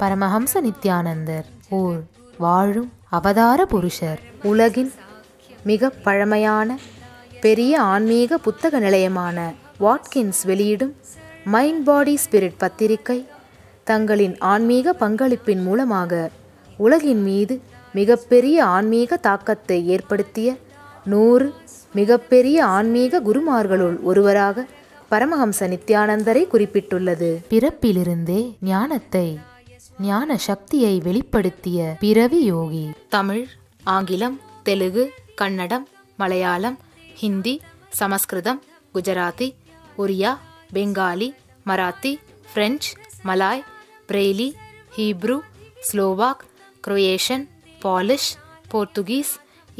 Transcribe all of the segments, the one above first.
பரமஹம்ச நித்யானந்தர் ஓர் வாழும் அவதார புருஷர் உலகின் மிக பழமையான பெரிய ஆன்மீக புத்தக நிலையமான வாட்கின்ஸ் வெளியிடும் மைண்ட் பாடி ஸ்பிரிட் பத்திரிகை தங்களின் ஆன்மீக பங்களிப்பின் மூலமாக உலகின் மீது மிகப்பெரிய ஆன்மீக தாக்கத்தை ஏற்படுத்திய நூறு மிகப்பெரிய ஆன்மீக குருமார்களுள் ஒருவராக பரமஹம்ச நித்யானந்தரை குறிப்பிட்டுள்ளது பிறப்பிலிருந்தே ஞானத்தை ஞான சக்தியை வெளிப்படுத்திய பிறவி யோகி தமிழ் ஆங்கிலம் தெலுங்கு கன்னடம் மலையாளம் ஹிந்தி சமஸ்கிருதம் Gujarati Oriya Bengali Marathi French Malay Braille Hebrew Slovak Croatian Polish Portuguese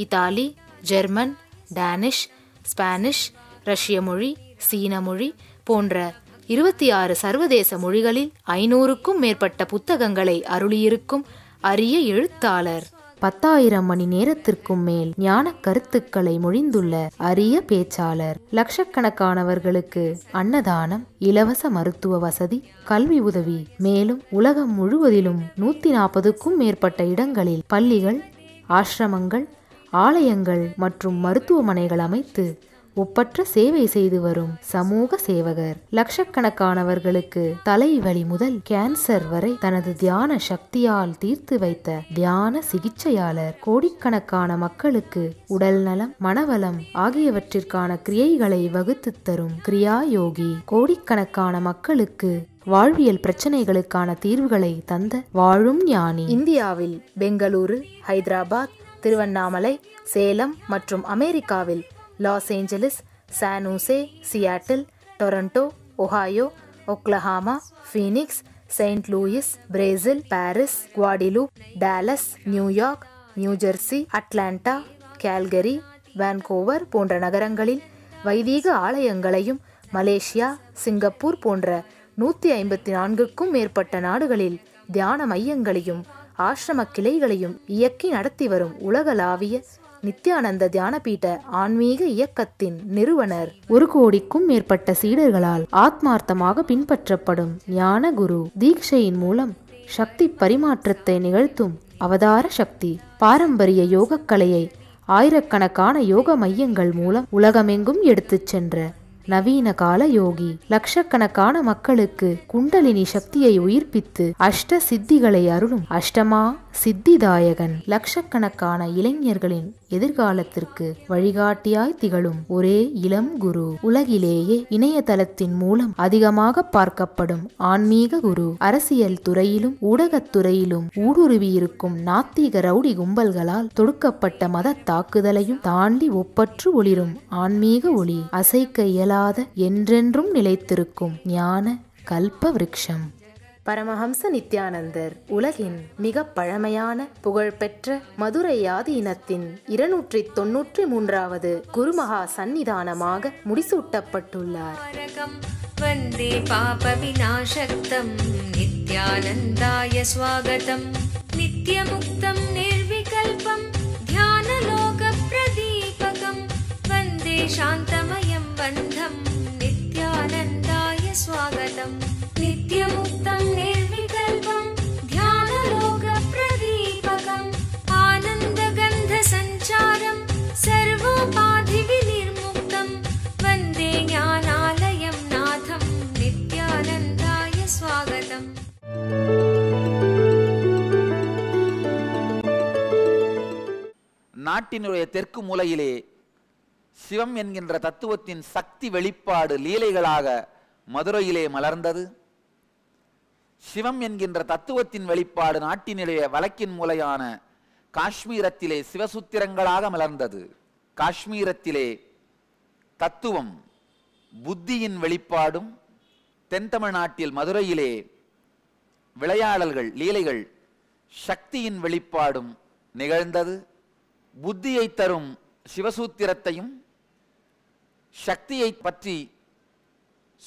Italy German Danish Spanish ரஷ்ய மொழி சீன மொழி போன்ற இருபத்தி ஆறு சர்வதேச மொழிகளில் ஐநூறுக்கும் மேற்பட்ட புத்தகங்களை அருளியிருக்கும் அரிய எழுத்தாளர் பத்தாயிரம் மணி நேரத்திற்கும் மேல் ஞான கருத்துக்களை மொழிந்துள்ள அரிய பேச்சாளர் லட்சக்கணக்கானவர்களுக்கு அன்னதானம் இலவச மருத்துவ வசதி கல்வி உதவி மேலும் உலகம் முழுவதிலும் நூத்தி நாற்பதுக்கும் மேற்பட்ட இடங்களில் பள்ளிகள் ஆசிரமங்கள் ஆலயங்கள் மற்றும் மருத்துவமனைகள் அமைத்து ஒப்பற்ற சேவை செய்து வரும் சமூக சேவகர் லட்சக்கணக்கானவர்களுக்கு தலைவலி முதல் கேன்சர் வரை தனது தியான சக்தியால் தீர்த்து வைத்த தியான சிகிச்சையாளர் கோடிக்கணக்கான மக்களுக்கு உடல் நலம் மனவளம் ஆகியவற்றிற்கான கிரியைகளை வகுத்து தரும் கிரியா யோகி கோடிக்கணக்கான மக்களுக்கு வாழ்வியல் பிரச்சனைகளுக்கான தீர்வுகளை தந்த வாழும் ஞானி இந்தியாவில் பெங்களூரு ஹைதராபாத் திருவண்ணாமலை சேலம் மற்றும் அமெரிக்காவில் Los Angeles San Jose Seattle Toronto Ohio Oklahoma Phoenix Saint Louis Brazil Paris Guadeloupe Dallas New York New Jersey Atlanta Calgary Vancouver போன்ற நகரங்களில் வைதீக ஆலயங்களையும் மலேசியா சிங்கப்பூர் போன்ற நூற்றி ஐம்பத்தி நான்குக்கும் மேற்பட்ட நாடுகளில் தியான மையங்களையும் ஆசிரம கிளைகளையும் இயக்கி நடத்தி வரும் உலகளாவிய நித்யானந்த தியானபீட ஆன்மீக இயக்கத்தின் நிறுவனர் ஒரு கோடிக்கும் மேற்பட்ட சீடர்களால் ஆத்மார்த்தமாக பின்பற்றப்படும் ஞான குரு தீட்சையின் மூலம் சக்தி பரிமாற்றத்தை நிகழ்த்தும் அவதார சக்தி பாரம்பரிய யோகக்கலையை ஆயிரக்கணக்கான யோக மையங்கள் மூலம் உலகமெங்கும் எடுத்துச் சென்ற நவீன கால யோகி லட்சக்கணக்கான மக்களுக்கு குண்டலினி சக்தியை உயிர்ப்பித்து அஷ்ட சித்திகளை அருளும் அஷ்டமா சித்திதாயகன் லட்சக்கணக்கான இளைஞர்களின் எதிர்காலத்திற்கு வழிகாட்டியாய் திகழும் ஒரே இளம் குரு உலகிலேயே இணையதளத்தின் மூலம் அதிகமாக பார்க்கப்படும் ஆன்மீக குரு அரசியல் துறையிலும் ஊடகத்துறையிலும் ஊடுருவியிருக்கும் நாத்திக ரவுடி கும்பல்களால் தொடுக்கப்பட்ட மத தாக்குதலையும் தாண்டி ஒப்பற்று ஒளிரும் ஆன்மீக ஒளி அசைக்க இயலாத என்றென்றும் நிலைத்திருக்கும் ஞான கல்ப விருட்சம் பரமஹம்ச நித்யானந்தர் உலகின் மிக பழமையான புகழ்பெற்ற மதுரை ஆதி இனத்தின் இருநூற்றி தொன்னூற்றி மூன்றாவது குருமகா சந்நிதானமாக முடிசூட்டப்பட்டுள்ளார் வந்தே பாப விநாசக்தம் நித்யானந்தாய ஸ்வாகதம் நித்யமுக்தம் நிர்விகல்பம் தியானலோக பிரதீபகம் வந்தே சாந்தமயம் பந்தம் நித்யானந்தாய சுவாகதம் நித்யமுக்தம் நாட்டினுடைய தெற்கு மூலையிலே சிவம் என்கின்ற தத்துவத்தின் சக்தி வெளிப்பாடு லீலைகளாக மதுரையிலே மலர்ந்தது சிவம் என்கின்ற தத்துவத்தின் வெளிப்பாடு நாட்டினுடைய வழக்கின் மூலையான காஷ்மீரத்திலே சிவசூத்திரங்களாக மலர்ந்தது காஷ்மீரத்திலே தத்துவம் புத்தியின் வெளிப்பாடும் தென் தமிழ்நாட்டில் மதுரையிலே விளையாடல்கள் லீலைகள் சக்தியின் வெளிப்பாடும் நிகழ்ந்தது புத்தியை தரும் சிவசூத்திரத்தையும் சக்தியை பற்றி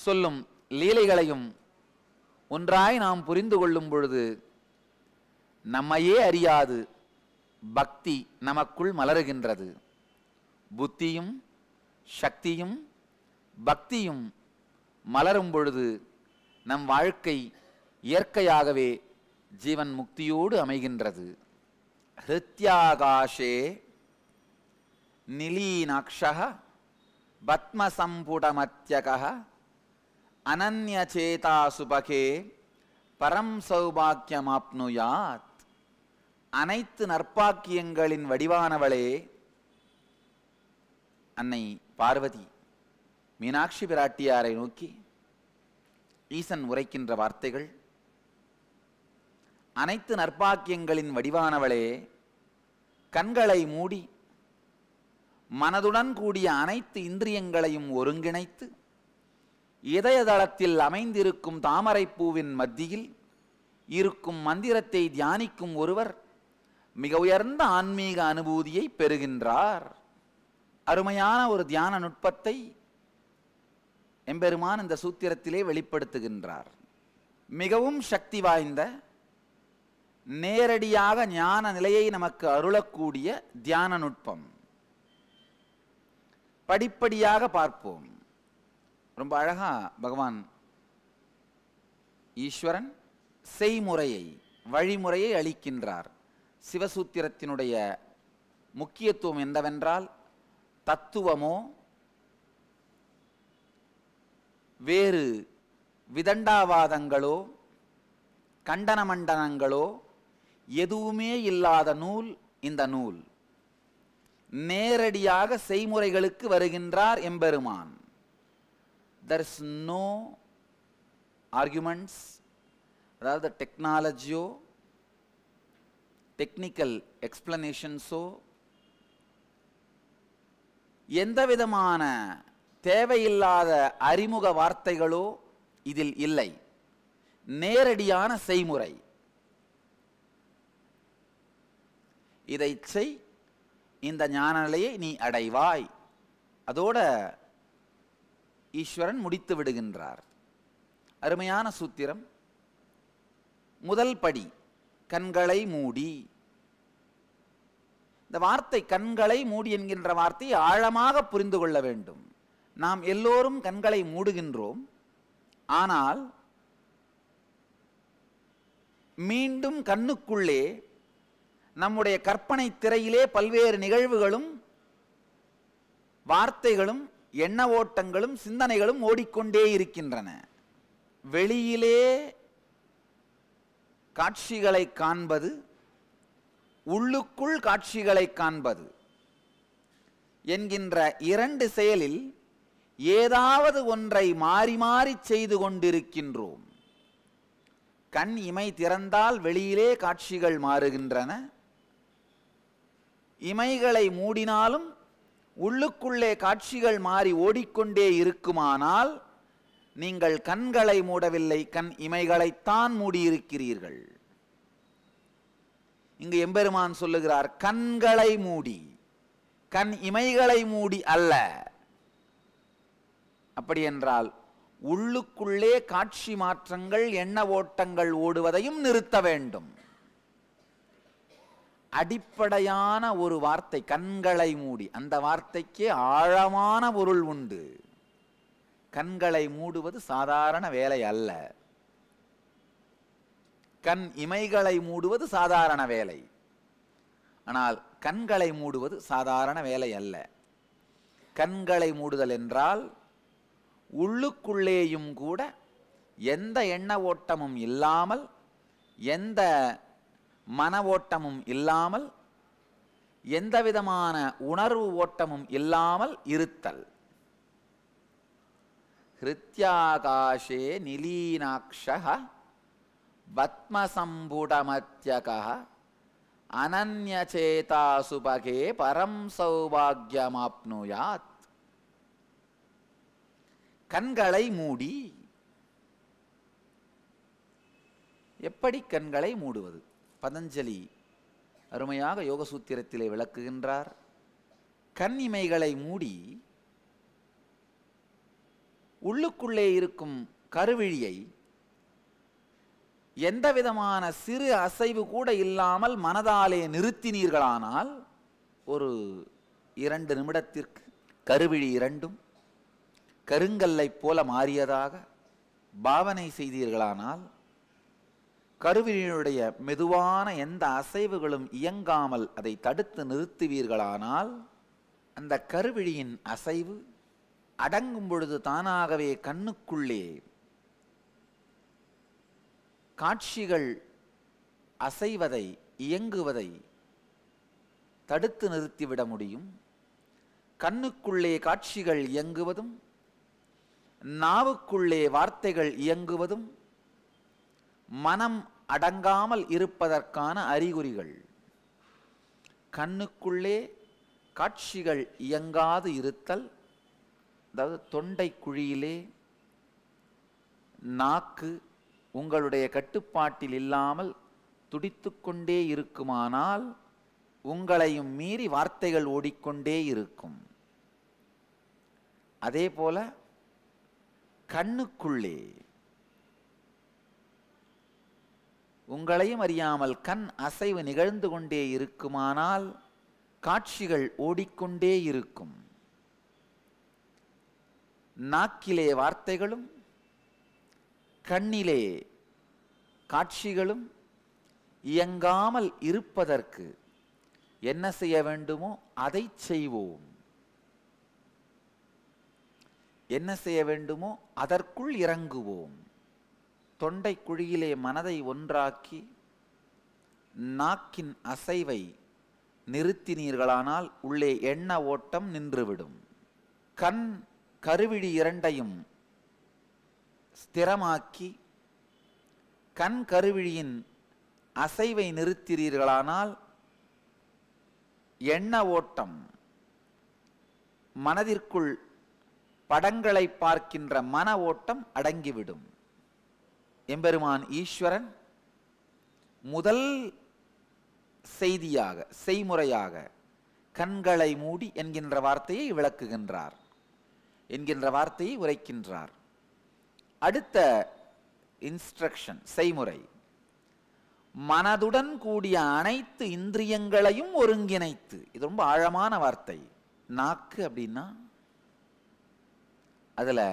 சொல்லும் லீலைகளையும் ஒன்றாய் நாம் புரிந்து கொள்ளும் பொழுது நம்மையே அறியாது பக்தி நமக்குள் மலருகின்றது புத்தியும் சக்தியும் பக்தியும் மலரும் பொழுது நம் வாழ்க்கை இயற்கையாகவே ஜீவன் முக்தியோடு அமைகின்றது ஹிருத்யாகாஷே நிலீனாக்ஷः பத்மசம்புடமத்தியக அனநியச்சேதா சுபகே பரம் சௌபாக்கியமாப்னுயாத் அனைத்து நற்பாக்கியங்களின் வடிவானவளே அன்னை பார்வதி மீனாட்சி பிராட்டியாரை நோக்கி ஈசன் உரைக்கின்ற வார்த்தைகள் அனைத்து நற்பாக்கியங்களின் வடிவானவளே கண்களை மூடி மனதுடன் கூடிய அனைத்து இந்திரியங்களையும் ஒருங்கிணைத்து இதயதளத்தில் அமைந்திருக்கும் தாமரைப்பூவின் மத்தியில் இருக்கும் மந்திரத்தை தியானிக்கும் ஒருவர் மிக உயர்ந்த ஆன்மீக அனுபூதியை பெறுகின்றார் அருமையான ஒரு தியான நுட்பத்தை எம்பெருமான் இந்த சூத்திரத்திலே வெளிப்படுத்துகின்றார் மிகவும் சக்தி வாய்ந்த நேரடியாக ஞான நிலையை நமக்கு அருளக்கூடிய தியான நுட்பம் படிப்படியாக பார்ப்போம் ரொம்ப அழகா பகவான் ஈஸ்வரன் செய்முறையை வழிமுறையை அளிக்கின்றார் சிவசூத்திரத்தினுடைய முக்கியத்துவம் என்னவென்றால் தத்துவமோ வேறு விதண்டாவாதங்களோ கண்டனமண்டனங்களோ எதுவுமே இல்லாத நூல் இந்த நூல் நேரடியாக செய்முறைகளுக்கு வருகின்றார் எம்பெருமான் தர் இஸ் நோ ஆர்குமெண்ட்ஸ் அதாவது டெக்னாலஜியோ டெக்னிக்கல் எக்ஸ்பிளனேஷன்ஸோ எந்த விதமான தேவையில்லாத அறிமுக வார்த்தைகளோ இதில் இல்லை நேரடியான செய்முறை இதை செய் இந்த ஞான நிலையை நீ அடைவாய் அதோட ஈஸ்வரன் முடித்து விடுகின்றார் அருமையான சூத்திரம் முதல் படி கண்களை மூடி இந்த வார்த்தை கண்களை மூடி என்கின்ற வார்த்தை ஆழமாக புரிந்து கொள்ள வேண்டும் நாம் எல்லோரும் கண்களை மூடுகின்றோம் ஆனால் மீண்டும் கண்ணுக்குள்ளே நம்முடைய கற்பனை திரையிலே பல்வேறு நிகழ்வுகளும் வார்த்தைகளும் எண்ண ஓட்டங்களும் சிந்தனைகளும் ஓடிக்கொண்டே இருக்கின்றன வெளியிலே காட்சிகளை காண்பது உள்ளுக்குள் காட்சிகளை காண்பது என்கின்ற இரண்டு செயலில் ஏதாவது ஒன்றை மாறி மாறி செய்து கொண்டிருக்கின்றோம் கண் இமை திறந்தால் வெளியிலே காட்சிகள் மாறுகின்றன இமைகளை மூடினாலும் உள்ளுக்குள்ளே காட்சிகள் மாறி ஓடிக்கொண்டே இருக்குமானால் நீங்கள் கண்களை மூடவில்லை கண் இமைகளைத்தான் மூடியிருக்கிறீர்கள் இங்கு எம்பெருமான் சொல்லுகிறார் கண்களை மூடி கண் இமைகளை மூடி அல்ல அப்படி என்றால் உள்ளுக்குள்ளே காட்சி மாற்றங்கள் எண்ண ஓட்டங்கள் ஓடுவதையும் நிறுத்த வேண்டும் அடிப்படையான ஒரு வார்த்தை கண்களை மூடி அந்த வார்த்தைக்கு ஆழமான பொருள் உண்டு கண்களை மூடுவது சாதாரண வேலை அல்ல கண் இமைகளை மூடுவது சாதாரண வேலை ஆனால் கண்களை மூடுவது சாதாரண வேலை அல்ல கண்களை மூடுதல் என்றால் உள்ளுக்குள்ளேயும் கூட எந்த எண்ண ஓட்டமும் இல்லாமல் எந்த மன ஓட்டமும் இல்லாமல் எந்தவிதமான உணர்வு ஓட்டமும் இல்லாமல் இருத்தல் ஹிருத்யாகாஷே நிலீனாட்சக பத்மசம்புடமத்தியக அனன்யச்சேதாசுபகே பரம் சௌபாகியமாப்னுயாத் கண்களை மூடி எப்படி கண்களை மூடுவது பதஞ்சலி அருமையாக யோகசூத்திரத்திலே விளக்குகின்றார் கண்ணிமைகளை மூடி உள்ளுக்குள்ளே இருக்கும் கருவிழியை எந்த விதமான சிறு அசைவு கூட இல்லாமல் மனதாலே நிறுத்தினீர்களானால் ஒரு இரண்டு நிமிடத்திற்கு கருவிழி இரண்டும் கருங்கல்லை போல மாறியதாக பாவனை செய்தீர்களானால் கருவினுடைய மெதுவான எந்த அசைவுகளும் இயங்காமல் அதை தடுத்து நிறுத்துவீர்களானால் அந்த கருவிழியின் அசைவு அடங்கும் பொழுது தானாகவே கண்ணுக்குள்ளே காட்சிகள் அசைவதை இயங்குவதை தடுத்து நிறுத்திவிட முடியும் கண்ணுக்குள்ளே காட்சிகள் இயங்குவதும் நாவுக்குள்ளே வார்த்தைகள் இயங்குவதும் மனம் அடங்காமல் இருப்பதற்கான அறிகுறிகள் கண்ணுக்குள்ளே காட்சிகள் இயங்காது இருத்தல் அதாவது தொண்டை குழியிலே நாக்கு உங்களுடைய கட்டுப்பாட்டில் இல்லாமல் துடித்து கொண்டே இருக்குமானால் உங்களையும் மீறி வார்த்தைகள் ஓடிக்கொண்டே இருக்கும் அதே போல கண்ணுக்குள்ளே உங்களையும் அறியாமல் கண் அசைவு நிகழ்ந்து கொண்டே இருக்குமானால் காட்சிகள் ஓடிக்கொண்டே இருக்கும் நாக்கிலே வார்த்தைகளும் கண்ணிலே காட்சிகளும் இயங்காமல் இருப்பதற்கு என்ன செய்ய வேண்டுமோ அதை செய்வோம் என்ன செய்ய வேண்டுமோ அதற்குள் இறங்குவோம் தொண்டை குழியிலே மனதை ஒன்றாக்கி நாக்கின் அசைவை நிறுத்தினீர்களானால் உள்ளே எண்ண ஓட்டம் நின்றுவிடும் கண் கருவிழி இரண்டையும் ஸ்திரமாக்கி கண் கருவிழியின் அசைவை நிறுத்தினீர்களானால் எண்ண ஓட்டம் மனதிற்குள் படங்களை பார்க்கின்ற மன ஓட்டம் அடங்கிவிடும் எம்பெருமான் ஈஸ்வரன் முதல் செய்தியாக செய்முறையாக கண்களை மூடி என்கின்ற வார்த்தையை விளக்குகின்றார் என்கின்ற வார்த்தையை உரைக்கின்றார் அடுத்த இன்ஸ்ட்ரக்ஷன் செய்முறை மனதுடன் கூடிய அனைத்து இந்திரியங்களையும் ஒருங்கிணைத்து இது ரொம்ப ஆழமான வார்த்தை நாக்கு அப்படின்னா அதில்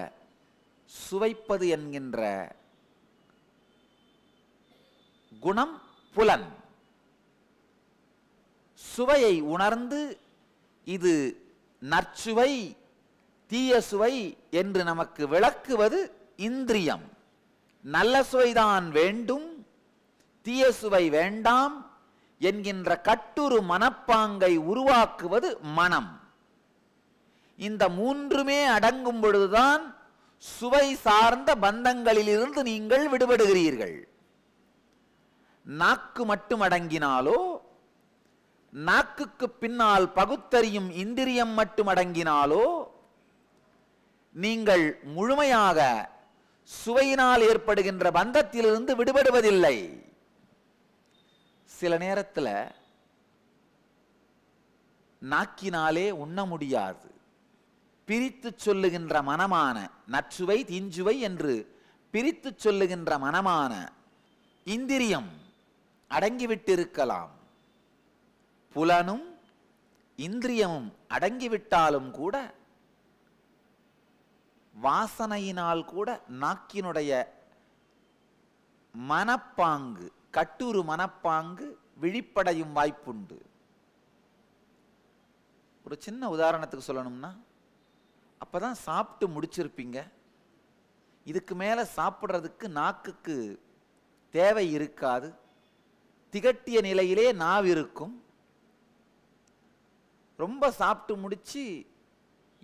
சுவைப்பது என்கின்ற குணம் புலன் சுவையை உணர்ந்து இது நற்சுவை தீய சுவை என்று நமக்கு விளக்குவது இந்திரியம் நல்ல சுவைதான் வேண்டும் தீய சுவை வேண்டாம் என்கின்ற கட்டுரு மனப்பாங்கை உருவாக்குவது மனம் இந்த மூன்றுமே அடங்கும் பொழுதுதான் சுவை சார்ந்த பந்தங்களிலிருந்து நீங்கள் விடுபடுகிறீர்கள் நாக்கு மட்டும் அடங்கினாலோ நாக்குக்கு பின்னால் பகுத்தறியும் இந்திரியம் மட்டும் அடங்கினாலோ நீங்கள் முழுமையாக சுவையினால் ஏற்படுகின்ற பந்தத்திலிருந்து விடுபடுவதில்லை சில நேரத்தில் நாக்கினாலே உண்ண முடியாது பிரித்து சொல்லுகின்ற மனமான நச்சுவை தீஞ்சுவை என்று பிரித்து சொல்லுகின்ற மனமான இந்திரியம் அடங்கிவிட்டிருக்கலாம் புலனும் இந்திரியமும் அடங்கிவிட்டாலும் கூட வாசனையினால் கூட நாக்கினுடைய மனப்பாங்கு கட்டுரு மனப்பாங்கு விழிப்படையும் வாய்ப்புண்டு ஒரு சின்ன உதாரணத்துக்கு சொல்லணும்னா அப்போ தான் சாப்பிட்டு முடிச்சிருப்பீங்க இதுக்கு மேலே சாப்பிட்றதுக்கு நாக்குக்கு தேவை இருக்காது திகட்டிய நிலையிலே நாவ் இருக்கும் ரொம்ப சாப்பிட்டு முடித்து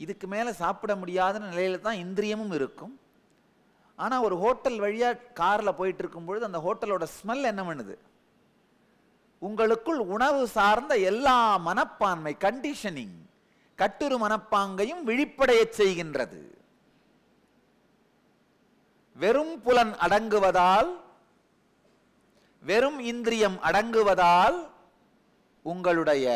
இதுக்கு மேலே சாப்பிட முடியாத நிலையில் தான் இந்திரியமும் இருக்கும் ஆனால் ஒரு ஹோட்டல் வழியாக காரில் போயிட்டு இருக்கும்பொழுது அந்த ஹோட்டலோட ஸ்மெல் என்ன பண்ணுது உங்களுக்குள் உணவு சார்ந்த எல்லா மனப்பான்மை கண்டிஷனிங் கட்டுரு மனப்பாங்கையும் விழிப்படைய செய்கின்றது வெறும் புலன் அடங்குவதால் வெறும் இந்திரியம் அடங்குவதால் உங்களுடைய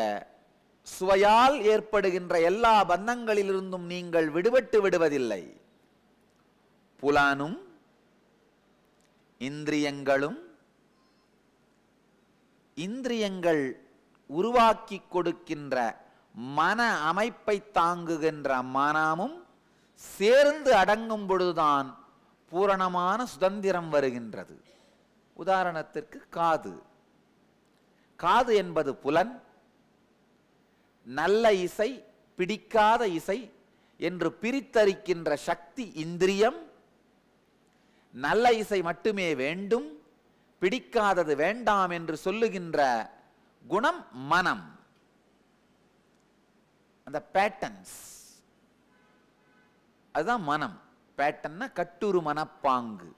சுவையால் ஏற்படுகின்ற எல்லா பந்தங்களிலிருந்தும் நீங்கள் விடுபட்டு விடுவதில்லை புலானும் இந்திரியங்களும் இந்திரியங்கள் உருவாக்கி கொடுக்கின்ற மன அமைப்பை தாங்குகின்ற மனமும் சேர்ந்து அடங்கும் பொழுதுதான் பூரணமான சுதந்திரம் வருகின்றது உதாரணத்திற்கு காது காது என்பது புலன் நல்ல இசை பிடிக்காத இசை என்று பிரித்தறிக்கின்ற சக்தி இந்திரியம் நல்ல இசை மட்டுமே வேண்டும் பிடிக்காதது வேண்டாம் என்று சொல்லுகின்ற குணம் மனம் அந்த பேட்டன்ஸ் அதுதான் மனம் பேட்டன்னா கட்டுரு மனப்பாங்கு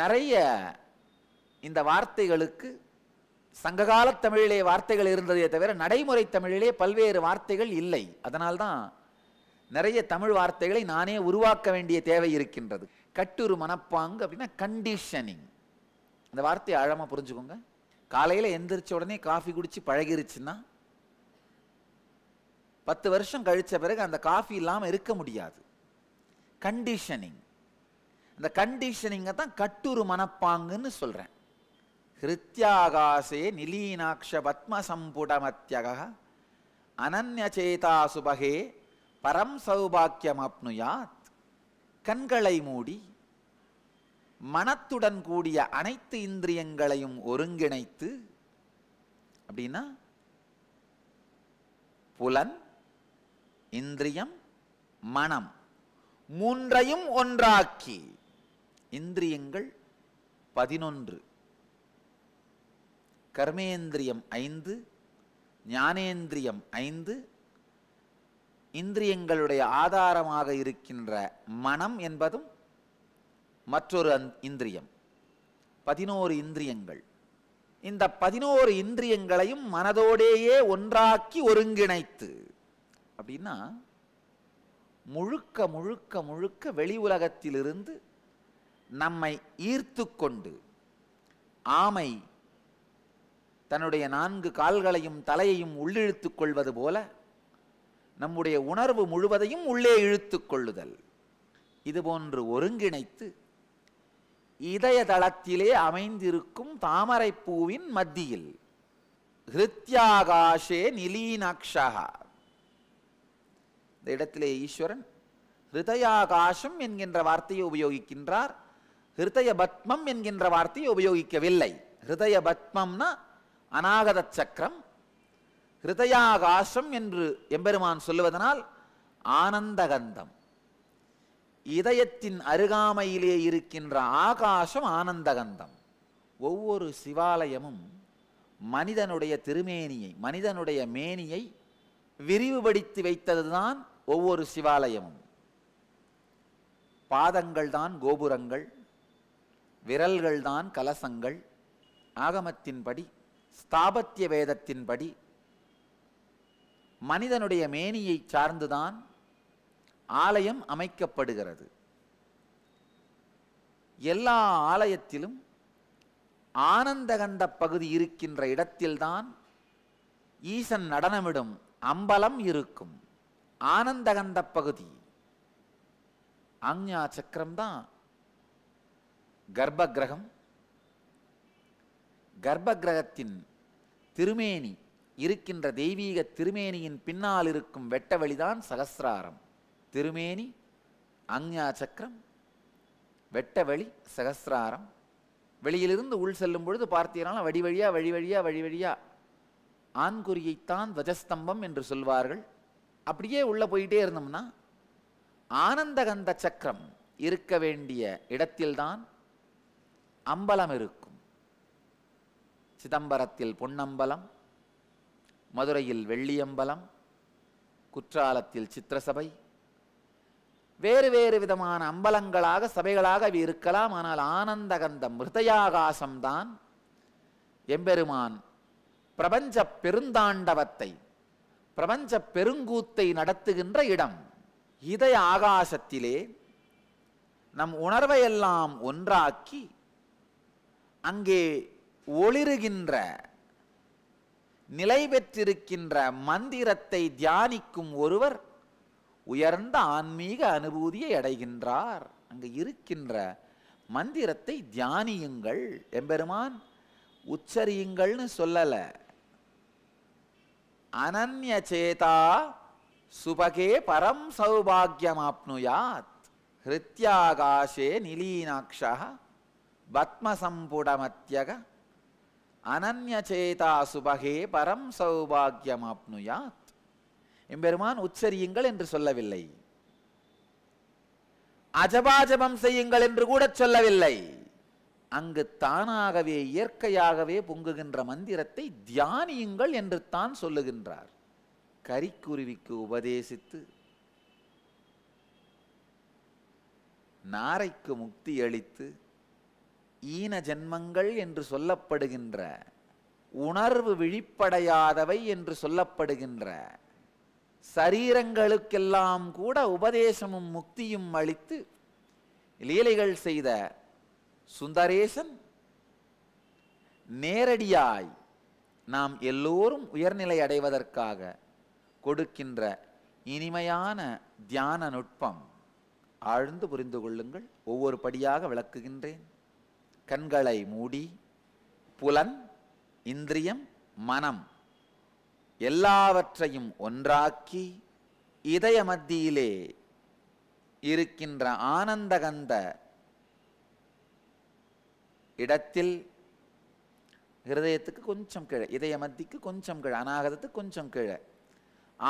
நிறைய இந்த வார்த்தைகளுக்கு சங்ககால தமிழிலே வார்த்தைகள் இருந்ததே தவிர நடைமுறை தமிழிலே பல்வேறு வார்த்தைகள் இல்லை அதனால்தான் நிறைய தமிழ் வார்த்தைகளை நானே உருவாக்க வேண்டிய தேவை இருக்கின்றது கட்டுரு மனப்பாங்கு அப்படின்னா கண்டிஷனிங் அந்த வார்த்தையை ஆழமாக புரிஞ்சுக்கோங்க காலையில் எந்திரிச்ச உடனே காஃபி குடித்து பழகிருச்சுன்னா பத்து வருஷம் கழித்த பிறகு அந்த காஃபி இல்லாமல் இருக்க முடியாது கண்டிஷனிங் இந்த கண்டிஷனிங்கை தான் கட்டுரு மனப்பாங்குன்னு சொல்கிறேன் ஹிருத்யாகாசே நிலீனாட்ச பத்மசம்புடமத்யக அனன்யச்சேதா சுபகே பரம் சௌபாக்கியம் அப்னுயாத் கண்களை மூடி மனத்துடன் கூடிய அனைத்து இந்திரியங்களையும் ஒருங்கிணைத்து அப்படின்னா புலன் இந்திரியம் மனம் மூன்றையும் ஒன்றாக்கி இந்திரியங்கள் பதினொன்று கர்மேந்திரியம் ஐந்து ஞானேந்திரியம் ஐந்து இந்திரியங்களுடைய ஆதாரமாக இருக்கின்ற மனம் என்பதும் மற்றொரு இந்திரியம் பதினோரு இந்திரியங்கள் இந்த பதினோரு இந்திரியங்களையும் மனதோடேயே ஒன்றாக்கி ஒருங்கிணைத்து அப்படின்னா முழுக்க முழுக்க முழுக்க வெளி உலகத்திலிருந்து நம்மை ஈர்த்து கொண்டு ஆமை தன்னுடைய நான்கு கால்களையும் தலையையும் உள்ளிழுத்து கொள்வது போல நம்முடைய உணர்வு முழுவதையும் உள்ளே இழுத்து கொள்ளுதல் இதுபோன்று ஒருங்கிணைத்து இதய தளத்திலே அமைந்திருக்கும் தாமரை பூவின் மத்தியில் ஹிருத்யாகாஷே நிலீனாக்ஷா இந்த இடத்திலே ஈஸ்வரன் ஹிருதயாகாசம் என்கின்ற வார்த்தையை உபயோகிக்கின்றார் ஹிருதய பத்மம் என்கின்ற வார்த்தையை உபயோகிக்கவில்லை ஹிருதய பத்மம்னா அநாகத சக்கரம் ஹிருதயாகாசம் என்று எம்பெருமான் சொல்லுவதனால் ஆனந்தகந்தம் இதயத்தின் அருகாமையிலே இருக்கின்ற ஆகாசம் ஆனந்தகந்தம் ஒவ்வொரு சிவாலயமும் மனிதனுடைய திருமேனியை மனிதனுடைய மேனியை விரிவுபடுத்தி வைத்ததுதான் ஒவ்வொரு சிவாலயமும் பாதங்கள் தான் கோபுரங்கள் விரல்கள்தான் கலசங்கள் ஆகமத்தின்படி ஸ்தாபத்திய வேதத்தின்படி மனிதனுடைய மேனியை சார்ந்துதான் ஆலயம் அமைக்கப்படுகிறது எல்லா ஆலயத்திலும் ஆனந்தகண்ட பகுதி இருக்கின்ற இடத்தில்தான் ஈசன் நடனமிடும் அம்பலம் இருக்கும் ஆனந்தகண்ட பகுதி ஆஞ்ஞா சக்கரம்தான் கர்ப்பகிரகம் கர்ப்பகிரகத்தின் திருமேனி இருக்கின்ற தெய்வீக திருமேனியின் பின்னால் இருக்கும் வெட்ட வழிதான் சகசிராரம் திருமேனி அஞ்ஞா சக்கரம் வெட்ட வழி சகசிராரம் வெளியிலிருந்து உள் செல்லும் பொழுது பார்த்தீங்கன்னா வடி வழியா வழி வழியா வழி வழியா ஆண்குறியைத்தான் துவஜஸ்தம்பம் என்று சொல்வார்கள் அப்படியே உள்ளே போயிட்டே இருந்தோம்னா ஆனந்தகந்த சக்கரம் இருக்க வேண்டிய இடத்தில்தான் அம்பலம் இருக்கும் சிதம்பரத்தில் பொன்னம்பலம் மதுரையில் வெள்ளியம்பலம் குற்றாலத்தில் சித்திரசபை வேறு வேறு விதமான அம்பலங்களாக சபைகளாக அவை இருக்கலாம் ஆனால் ஆனந்தகந்த மிருதயாகாசம்தான் எம்பெருமான் பிரபஞ்ச பெருந்தாண்டவத்தை பிரபஞ்ச பெருங்கூத்தை நடத்துகின்ற இடம் இதய ஆகாசத்திலே நம் உணர்வையெல்லாம் ஒன்றாக்கி அங்கே ஒளிருகின்ற நிலை பெற்றிருக்கின்ற மந்திரத்தை தியானிக்கும் ஒருவர் உயர்ந்த ஆன்மீக அனுபூதியை அடைகின்றார் அங்கு இருக்கின்ற மந்திரத்தை தியானியுங்கள் எம்பெருமான் உச்சரியுங்கள்னு சொல்லலை அனன்ய சேதா சுபகே பரம் சௌபாகியமாப்னுயாத் ஹிருத்யாகாஷே நிலீனாட்சா பத்மசம்புடமத்யக அனன்யச்சேதா சுபகே பரம் சௌபாகியம் ஆப்னுயாத் எம்பெருமான் உச்சரியுங்கள் என்று சொல்லவில்லை அஜபாஜபம் செய்யுங்கள் என்று கூட சொல்லவில்லை அங்கு தானாகவே இயற்கையாகவே பொங்குகின்ற மந்திரத்தை தியானியுங்கள் என்று தான் சொல்லுகின்றார் கரிக்குருவிக்கு உபதேசித்து நாரைக்கு முக்தி அளித்து ஈன ஜென்மங்கள் என்று சொல்லப்படுகின்ற உணர்வு விழிப்படையாதவை என்று சொல்லப்படுகின்ற சரீரங்களுக்கெல்லாம் கூட உபதேசமும் முக்தியும் அளித்து லீலைகள் செய்த சுந்தரேசன் நேரடியாய் நாம் எல்லோரும் உயர்நிலை அடைவதற்காக கொடுக்கின்ற இனிமையான தியான நுட்பம் ஆழ்ந்து புரிந்து கொள்ளுங்கள் ஒவ்வொரு படியாக விளக்குகின்றேன் கண்களை மூடி புலன் இந்திரியம் மனம் எல்லாவற்றையும் ஒன்றாக்கி இதய மத்தியிலே இருக்கின்ற ஆனந்தகந்த இடத்தில் ஹிருதயத்துக்கு கொஞ்சம் கீழே இதய மத்திக்கு கொஞ்சம் கீழே அநாகதத்துக்கு கொஞ்சம் கீழே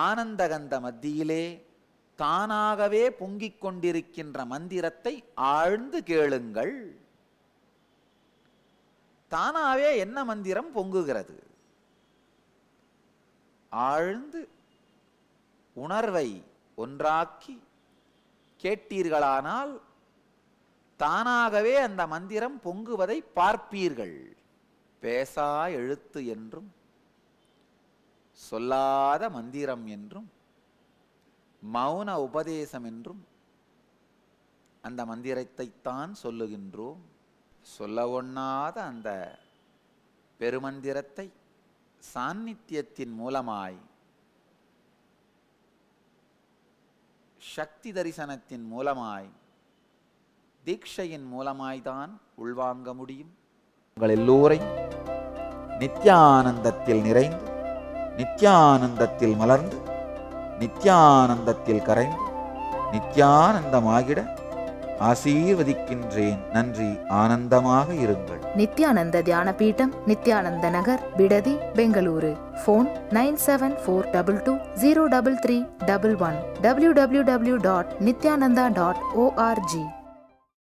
ஆனந்தகந்த மத்தியிலே தானாகவே பொங்கிக் கொண்டிருக்கின்ற மந்திரத்தை ஆழ்ந்து கேளுங்கள் தானாவே என்ன மந்திரம் பொங்குகிறது ஆழ்ந்து உணர்வை ஒன்றாக்கி கேட்டீர்களானால் தானாகவே அந்த மந்திரம் பொங்குவதை பார்ப்பீர்கள் பேசா எழுத்து என்றும் சொல்லாத மந்திரம் என்றும் மௌன உபதேசம் என்றும் அந்த மந்திரத்தைத்தான் சொல்லுகின்றோம் சொல்ல ஒண்ணாத அந்த பெருமந்திரத்தை சாநித்தியத்தின் மூலமாய் சக்தி தரிசனத்தின் மூலமாய் தீட்சையின் மூலமாய்தான் உள்வாங்க முடியும் உங்கள் எல்லோரையும் நித்யானந்தத்தில் நிறைந்து நித்யானந்தத்தில் மலர்ந்து நித்யானந்தத்தில் கரைந்து நித்யானந்தமாகிட ஆசீர்வதிக்கின்றேன் நன்றி ஆனந்தமாக இருங்கள் Nithyananda Dhyana Peetam Nithyananda Nagar Bidadi Bengaluru phone nine seven four double two zero double three double one W W W dot Nithyananda dot O R G